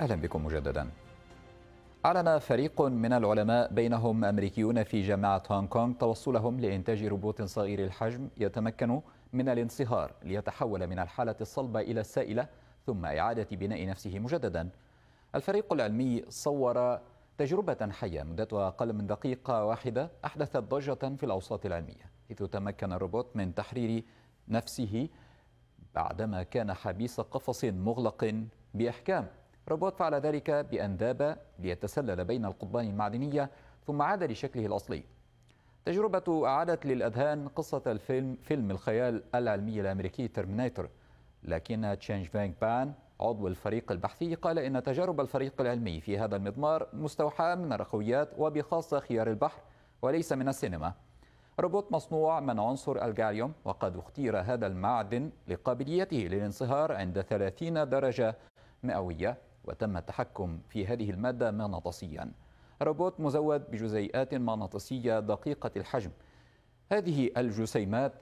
أهلا بكم مجددا أعلن فريق من العلماء بينهم أمريكيون في جامعة هونغ كونغ توصلهم لإنتاج روبوت صغير الحجم يتمكن من الانصهار ليتحول من الحالة الصلبة إلى السائلة ثم إعادة بناء نفسه مجددا الفريق العلمي صور تجربة حية مدتها أقل من دقيقة واحدة أحدثت ضجة في الأوساط العلمية حيث تمكن الروبوت من تحرير نفسه بعدما كان حبيس قفص مغلق بإحكام روبوت فعل ذلك بأن ذاب ليتسلل بين القضبان المعدنية ثم عاد لشكله الأصلي تجربة أعادت للأذهان قصة الفيلم فيلم الخيال العلمي الأمريكي ترمينيتر لكن تشينج فانك بان عضو الفريق البحثي قال إن تجارب الفريق العلمي في هذا المضمار مستوحاة من الرخويات وبخاصة خيار البحر وليس من السينما روبوت مصنوع من عنصر الجاليوم وقد اختير هذا المعدن لقابليته للانصهار عند 30 درجة مئوية وتم التحكم في هذه المادة مغناطيسيا روبوت مزود بجزيئات مغناطيسية دقيقة الحجم هذه الجسيمات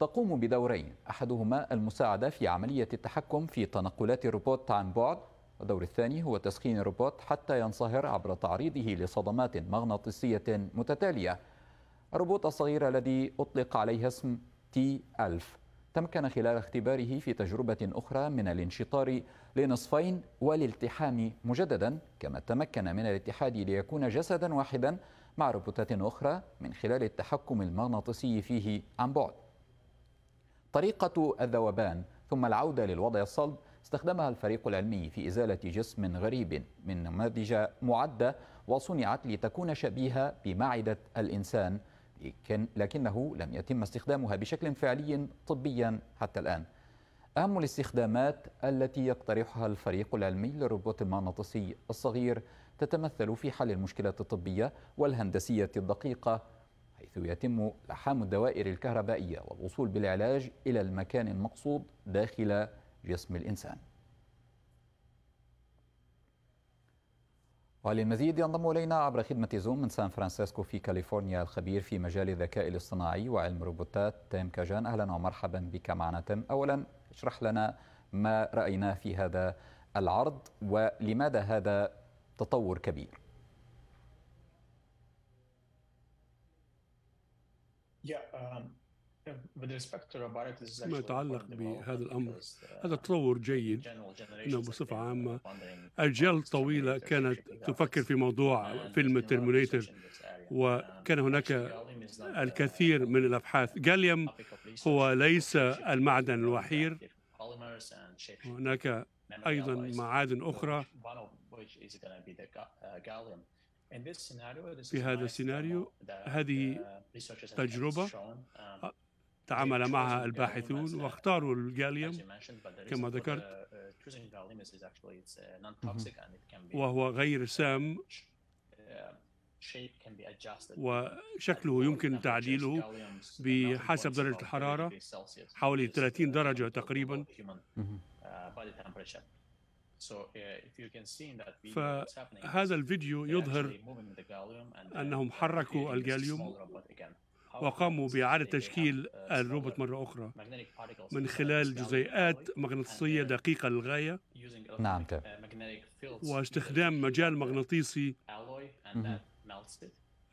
تقوم بدورين أحدهما المساعدة في عملية التحكم في تنقلات الروبوت عن بعد والدور الثاني هو تسخين الروبوت حتى ينصهر عبر تعريضه لصدمات مغناطيسية متتالية الروبوت الصغير الذي أطلق عليه اسم تي 1000 تمكن خلال اختباره في تجربة أخرى من الانشطار لنصفين والالتحام مجددا كما تمكن من الاتحاد ليكون جسدا واحدا مع روبوتات أخرى من خلال التحكم المغناطيسي فيه عن بعد طريقة الذوبان ثم العودة للوضع الصلب استخدمها الفريق العلمي في إزالة جسم غريب من نماذج معدة وصنعت لتكون شبيهة بمعدة الإنسان لكنه لم يتم استخدامها بشكل فعلي طبيا حتى الآن أهم الاستخدامات التي يقترحها الفريق العلمي للروبوت المغناطيسي الصغير تتمثل في حل المشكلات الطبية والهندسية الدقيقة حيث يتم لحام الدوائر الكهربائية والوصول بالعلاج إلى المكان المقصود داخل جسم الإنسان وللمزيد ينضم إلينا عبر خدمة زوم من سان فرانسيسكو في كاليفورنيا الخبير في مجال الذكاء الاصطناعي وعلم الروبوتات تيم كاجان أهلا ومرحبا بك معنا تيم أولا اشرح لنا ما رأيناه في هذا العرض ولماذا هذا تطور كبير um, ما يتعلق بهذا الأمر uh, هذا تطور جيد أنه بصفة عامة أجيال طويلة كانت تفكر في موضوع فيلم ترمينيتر وكان هناك الكثير من الأبحاث جاليوم هو ليس المعدن الوحيد هناك أيضا معادن أخرى في هذا السيناريو هذه تجربة آه، تعامل معها الباحثون واختاروا الجاليوم كما ذكرت إيه. Uh, وهو غير uh, سام uh, وشكله يمكن تعديله بحسب درجة الحرارة حوالي 30 درجة تقريبا فهذا الفيديو يظهر أنهم حركوا الجاليوم وقاموا بإعادة تشكيل الروبوت مرة أخرى من خلال جزيئات مغناطيسية دقيقة للغاية نعم واستخدام مجال مغناطيسي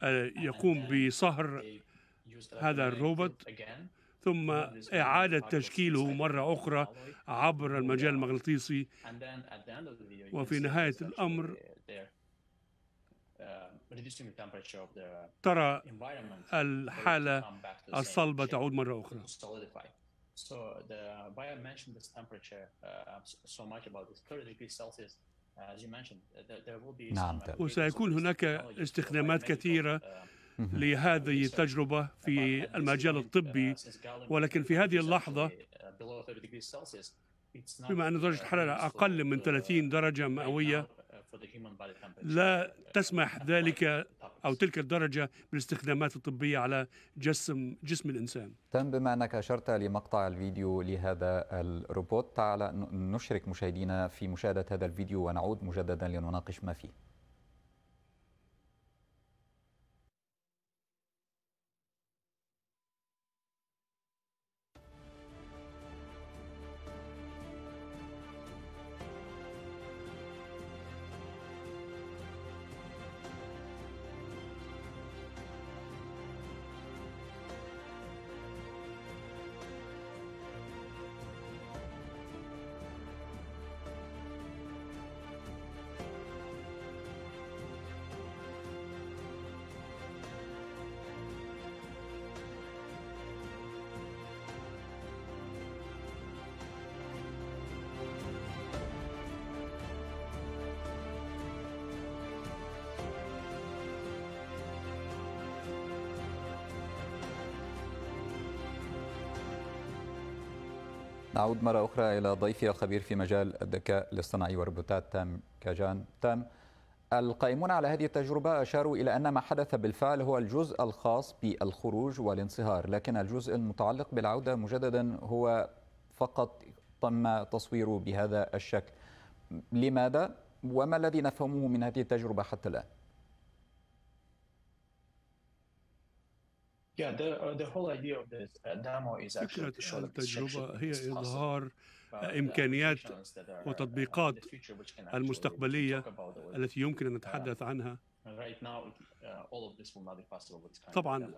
آه، يقوم بصهر هذا الروبوت ثم إعادة تشكيله مرة أخرى عبر المجال المغناطيسي وفي نهاية الأمر آه، ترى الحالة الصلبة تعود مرة أخرى uh, uh, uh, نعم وسيكون هناك استخدامات كثيرة لهذه التجربة في المجال الطبي ولكن في هذه اللحظة بما أن درجة الحرارة أقل من 30 درجة مئوية لا تسمح ذلك أو تلك الدرجة من الاستخدامات الطبية على جسم جسم الإنسان تم بما أنك أشرت لمقطع الفيديو لهذا الروبوت تعال نشرك مشاهدينا في مشاهدة هذا الفيديو ونعود مجددا لنناقش ما فيه نعود مرة أخرى إلى ضيفي الخبير في مجال الذكاء الاصطناعي والروبوتات تام كاجان تام القائمون على هذه التجربة أشاروا إلى أن ما حدث بالفعل هو الجزء الخاص بالخروج والانصهار لكن الجزء المتعلق بالعودة مجددا هو فقط تم تصويره بهذا الشكل لماذا وما الذي نفهمه من هذه التجربة حتى الآن؟ Uh, uh, فكرة التجربة هي إظهار uh, إمكانيات وتطبيقات المستقبلية التي يمكن أن نتحدث عنها طبعا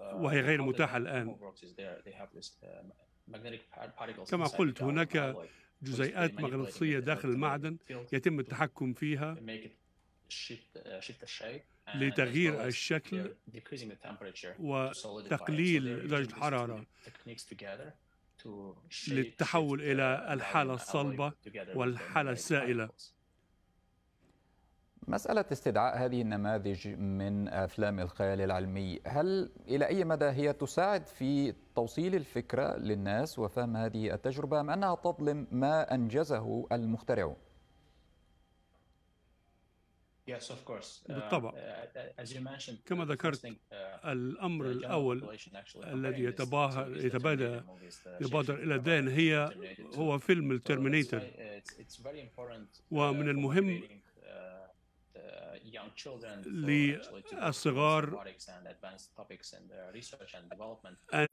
وهي غير متاحة الآن كما قلت هناك جزيئات مغناطيسية داخل المعدن يتم التحكم فيها لتغيير الشكل وتقليل درجة الحرارة للتحول uh, إلى الحالة الصلبة والحالة السائلة مسألة استدعاء هذه النماذج من أفلام الخيال العلمي هل إلى أي مدى هي تساعد في توصيل الفكرة للناس وفهم هذه التجربة أم أنها تظلم ما أنجزه المخترعون؟ Uh, بالطبع uh, كما ذكرت uh, الأمر الأول الذي يتباهر يتبادر يبادر إلى الذهن هي هو فيلم الترمينيتر ومن المهم للصغار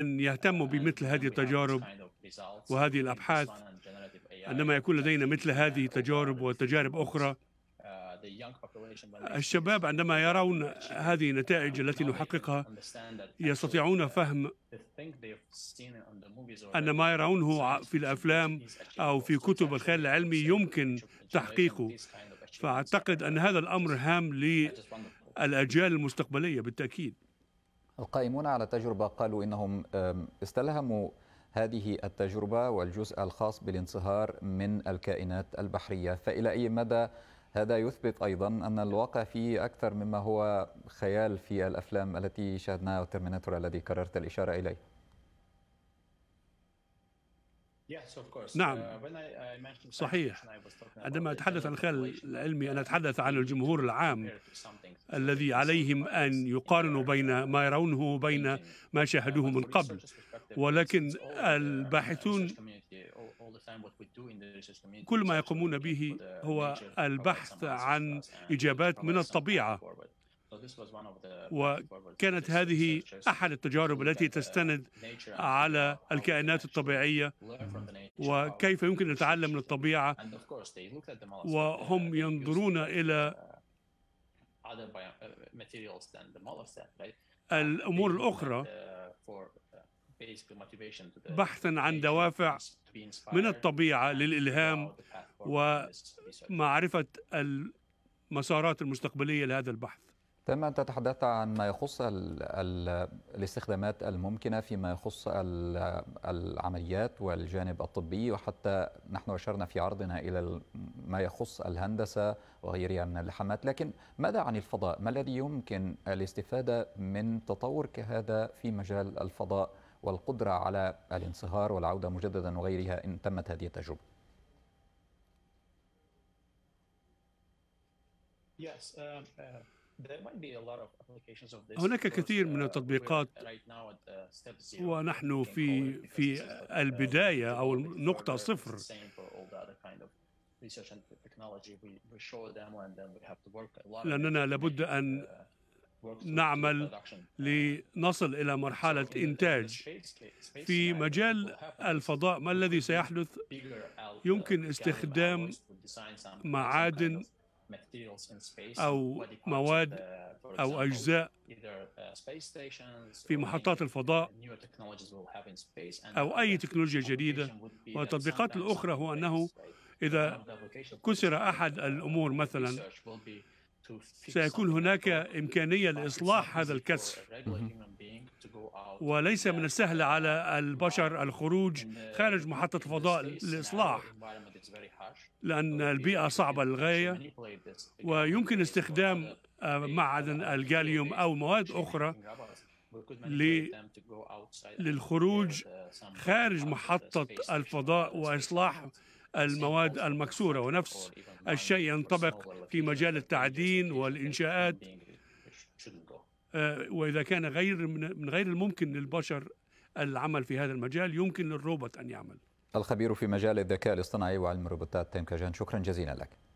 أن يهتموا بمثل هذه التجارب وهذه الأبحاث عندما يكون لدينا مثل هذه التجارب وتجارب أخرى Uh, الشباب عندما يرون هذه النتائج um, التي نحققها يستطيعون uh, فهم أن ما يرونه في الأفلام أو في كتب الخيال العلمي يمكن تحقيقه فأعتقد أن هذا الأمر هام للأجيال المستقبلية بالتأكيد القائمون على التجربة قالوا إنهم استلهموا هذه التجربة والجزء الخاص بالانصهار من الكائنات البحرية فإلى أي مدى هذا يثبت أيضا أن الواقع فيه أكثر مما هو خيال في الأفلام التي شاهدناها وترميناتور الذي قررت الإشارة إليه نعم uh, صحيح عندما أتحدث عن الخيال العلمي أنا أتحدث عن الجمهور العام الذي عليهم أن يقارنوا بين ما يرونه وبين ما شاهدوه من قبل ولكن الباحثون كل ما يقومون به هو البحث عن إجابات من الطبيعة وكانت هذه احد التجارب التي تستند على الكائنات الطبيعيه وكيف يمكن ان نتعلم من الطبيعه وهم ينظرون الى uh, uh, الامور الاخرى بحثا عن دوافع من الطبيعه للالهام ومعرفه المسارات المستقبليه لهذا البحث تم أن تتحدث عن ما يخص الاستخدامات الممكنة فيما يخص العمليات والجانب الطبي وحتى نحن أشرنا في عرضنا إلى ما يخص الهندسة وغيرها من يعني اللحمات لكن ماذا عن الفضاء؟ ما الذي يمكن الاستفادة من تطور كهذا في مجال الفضاء؟ والقدرة على الانصهار والعودة مجددا وغيرها إن تمت هذه التجربة هناك كثير من uh, التطبيقات uh, ونحن في في uh, البداية أو النقطة صفر لأننا لابد أن نعمل لنصل إلى مرحلة uh, إنتاج في مجال الفضاء ما الذي uh, سيحدث uh, يمكن استخدام معادن أو مواد أو أجزاء في محطات الفضاء أو أي تكنولوجيا جديدة والتطبيقات الأخرى هو أنه إذا كسر أحد الأمور مثلا سيكون هناك إمكانية لإصلاح هذا الكسر وليس من السهل على البشر الخروج خارج محطة الفضاء لإصلاح لأن البيئة صعبة للغاية ويمكن استخدام معدن الجاليوم أو مواد أخرى للخروج خارج محطة الفضاء وإصلاح المواد المكسورة ونفس الشيء ينطبق في مجال التعدين والإنشاءات آه، وإذا كان غير من غير الممكن للبشر العمل في هذا المجال يمكن للروبوت أن يعمل الخبير في مجال الذكاء الاصطناعي وعلم الروبوتات تيم كاجان شكرا جزيلا لك